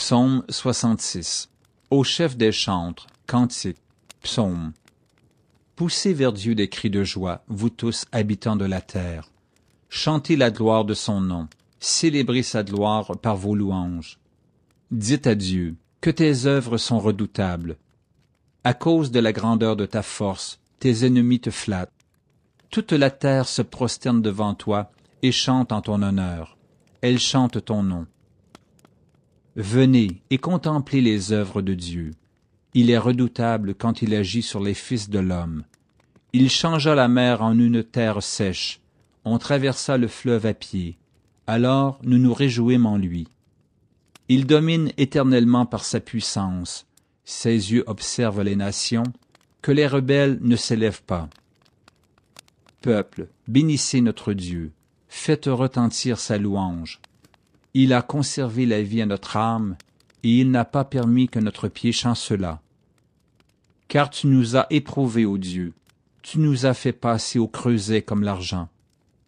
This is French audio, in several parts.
Psaume 66. Au chef des chantres, cantique, psaume. Poussez vers Dieu des cris de joie, vous tous habitants de la terre. Chantez la gloire de son nom, célébrez sa gloire par vos louanges. Dites à Dieu, que tes œuvres sont redoutables. À cause de la grandeur de ta force, tes ennemis te flattent. Toute la terre se prosterne devant toi et chante en ton honneur. Elle chante ton nom. Venez et contemplez les œuvres de Dieu. Il est redoutable quand il agit sur les fils de l'homme. Il changea la mer en une terre sèche. On traversa le fleuve à pied. Alors nous nous réjouîmes en lui. Il domine éternellement par sa puissance. Ses yeux observent les nations. Que les rebelles ne s'élèvent pas. Peuple, bénissez notre Dieu. Faites retentir sa louange. Il a conservé la vie à notre âme, et il n'a pas permis que notre pied chancelât. Car tu nous as éprouvés, ô Dieu, tu nous as fait passer au creuset comme l'argent,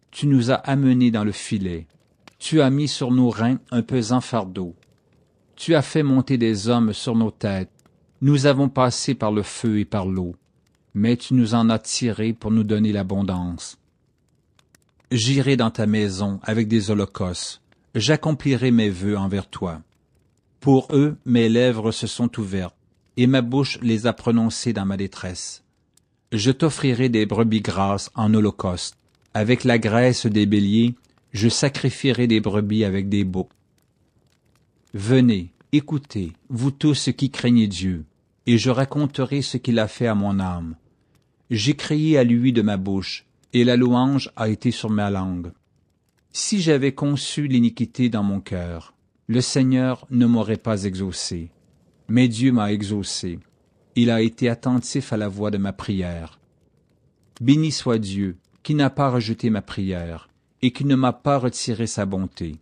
tu nous as amenés dans le filet, tu as mis sur nos reins un pesant fardeau, tu as fait monter des hommes sur nos têtes, nous avons passé par le feu et par l'eau, mais tu nous en as tirés pour nous donner l'abondance. J'irai dans ta maison avec des holocaustes, j'accomplirai mes vœux envers toi. Pour eux, mes lèvres se sont ouvertes, et ma bouche les a prononcées dans ma détresse. Je t'offrirai des brebis grasses en holocauste. Avec la graisse des béliers, je sacrifierai des brebis avec des boucs. Venez, écoutez, vous tous qui craignez Dieu, et je raconterai ce qu'il a fait à mon âme. J'ai crié à lui de ma bouche, et la louange a été sur ma langue. Si j'avais conçu l'iniquité dans mon cœur, le Seigneur ne m'aurait pas exaucé. Mais Dieu m'a exaucé. Il a été attentif à la voix de ma prière. Béni soit Dieu, qui n'a pas rejeté ma prière, et qui ne m'a pas retiré sa bonté.